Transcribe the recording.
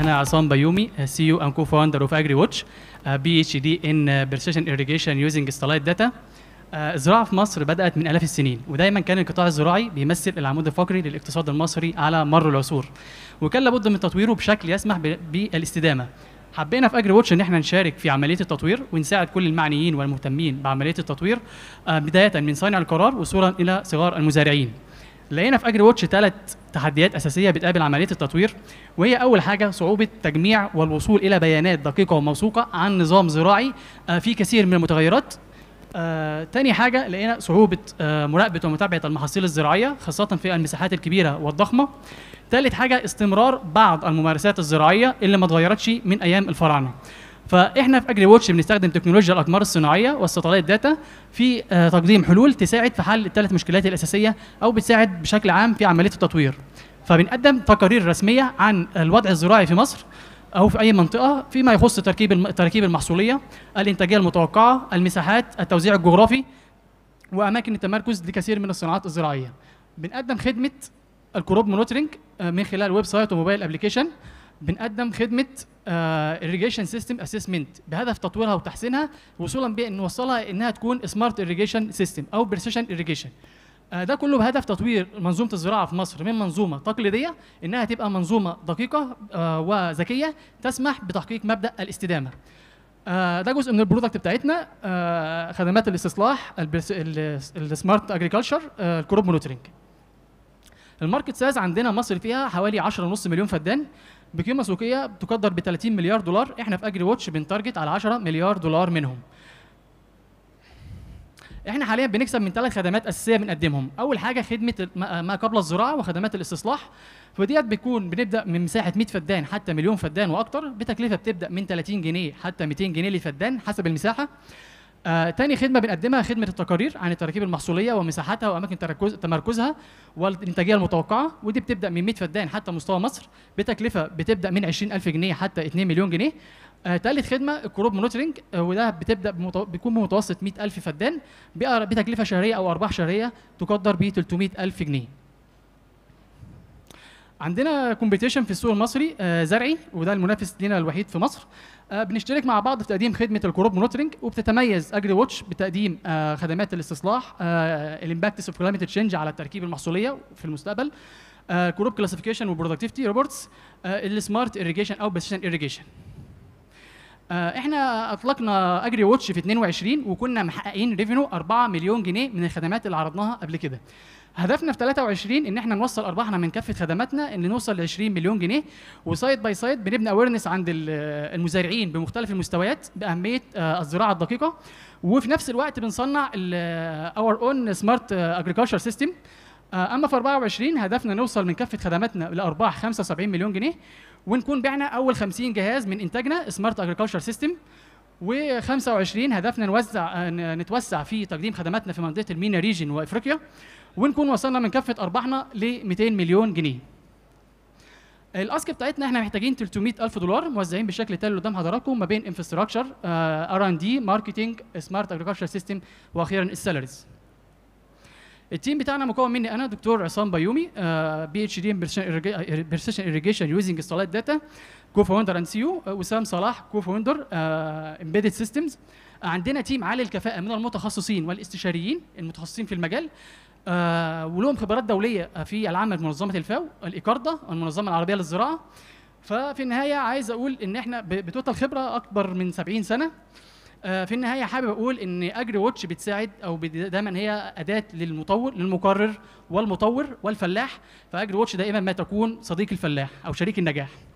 انا عصام بيومي سي او اند كو فاوندر اوف اجري واتش بي اتش دي ان بريسيشن ايريجيشن يوزنج ستلايت داتا الزراعه في مصر بدات من الاف السنين ودايما كان القطاع الزراعي بيمثل العمود الفقري للاقتصاد المصري على مر العصور وكان لابد من تطويره بشكل يسمح بالاستدامه حبينا في اجري واتش ان احنا نشارك في عمليه التطوير ونساعد كل المعنيين والمهتمين بعمليه التطوير uh, بدايه من صانع القرار وصولا الى صغار المزارعين لقينا في اجري واتش ثلاث تحديات اساسيه بتقابل عمليه التطوير وهي اول حاجه صعوبه تجميع والوصول الى بيانات دقيقه وموثوقه عن نظام زراعي آه، في كثير من المتغيرات آه، تاني حاجة لقينا صعوبة آه، مراقبة ومتابعة المحاصيل الزراعية خاصة في المساحات الكبيرة والضخمة. تالت حاجة استمرار بعض الممارسات الزراعية اللي ما اتغيرتش من أيام الفراعنة. فاحنا في اجري ووتش بنستخدم تكنولوجيا الاقمار الصناعيه واستطلاعات داتا في آه، تقديم حلول تساعد في حل الثلاث مشكلات الاساسيه او بتساعد بشكل عام في عمليه التطوير فبنقدم تقارير رسميه عن الوضع الزراعي في مصر او في اي منطقه فيما يخص تركيب تركيب المحصوليه الانتاجيه المتوقعه المساحات التوزيع الجغرافي واماكن التمركز لكثير من الصناعات الزراعيه بنقدم خدمه الكروب مونيتورنج آه، من خلال ويب سايت وموبايل ابلكيشن بنقدم خدمه آه، irrigation system assessment بهدف تطويرها وتحسينها وصولا بان نوصلها انها تكون سمارت irrigation system او بريسيشن irrigation آه، ده كله بهدف تطوير منظومه الزراعه في مصر من منظومه تقليديه انها تبقى منظومه دقيقه آه، وذكيه تسمح بتحقيق مبدا الاستدامه ده جزء من البرودكت بتاعتنا خدمات الاستصلاح السمارت اجريكلتشر الكروب مونيتورنج الماركت سايز عندنا مصر فيها حوالي 10.5 مليون فدان بقيمه سوقيه تقدر ب 30 مليار دولار احنا في اجري واتش بنتارجت على 10 مليار دولار منهم احنا حاليا بنكسب من ثلاث خدمات اساسيه بنقدمهم اول حاجه خدمه ما قبل الزراعه وخدمات الاستصلاح فديت بتكون بنبدا من مساحه 100 فدان حتى مليون فدان واكتر بتكلفه بتبدا من 30 جنيه حتى 200 جنيه لفدان حسب المساحه آه، تاني خدمة بنقدمها خدمة التقارير عن التراكيب المحصولية ومساحتها وأماكن تركز تمركزها والإنتاجية المتوقعة ودي بتبدأ من 100 فدان حتى مستوى مصر بتكلفة بتبدأ من 20000 جنيه حتى 2 مليون جنيه آه، تالت خدمة الكروب مونيتورنج آه، وده بتبدأ بمتو... بيكون بمتوسط 100000 فدان بتكلفة شهرية أو أرباح شهرية تقدر ب 300000 جنيه عندنا كومبيتيشن في السوق المصري آه، زرعي وده المنافس لينا الوحيد في مصر آه، بنشترك مع بعض في تقديم خدمه الكروب مونيتورنج وبتتميز اجري واتش بتقديم آه، خدمات الاستصلاح الامباكتس اوف كلايمت تشينج على التركيب المحصوليه في المستقبل كروب كلاسيفيكيشن وبرودكتيفيتي ريبورتس السمارت اريجيشن او بريسيشن اريجيشن آه، احنا اطلقنا اجري ووتش في 22 وكنا محققين ريفينو 4 مليون جنيه من الخدمات اللي عرضناها قبل كده هدفنا في 23 ان احنا نوصل ارباحنا من كافه خدماتنا ان نوصل ل 20 مليون جنيه وسايد باي سايد بنبني اويرنس عند المزارعين بمختلف المستويات باهميه آه، الزراعه الدقيقه وفي نفس الوقت بنصنع اور اون سمارت اجريكلتشر سيستم آه، اما في 24 هدفنا نوصل من كافه خدماتنا لارباح 75 مليون جنيه ونكون بعنا اول 50 جهاز من انتاجنا سمارت اجريكلتشر سيستم و25 هدفنا نوزع آه، نتوسع في تقديم خدماتنا في منطقه المينا ريجن وافريقيا ونكون وصلنا من كافه ارباحنا ل 200 مليون جنيه. الاسك بتاعتنا احنا محتاجين 300 الف دولار موزعين بالشكل التالي قدام حضراتكم ما بين انفراستراكشر ار ان دي ماركتنج سمارت اجريكلتشر سيستم واخيرا السالاريز. التيم بتاعنا مكون مني انا دكتور عصام بيومي بي اتش دي بيرسيشن ايريجيشن يوزنج ستلايت داتا كو فاوندر اند سي او وسام صلاح كو فاوندر امبيدد سيستمز عندنا تيم عالي الكفاءه من المتخصصين والاستشاريين المتخصصين في المجال آه ولهم خبرات دوليه آه، في العمل بمنظمه الفاو الايكاردا المنظمه العربيه للزراعه ففي النهايه عايز اقول ان احنا بتوتال خبره اكبر من 70 سنه آه، في النهايه حابب اقول ان اجري واتش بتساعد او دايما هي اداه للمطور للمقرر والمطور والفلاح فاجري واتش دائما ما تكون صديق الفلاح او شريك النجاح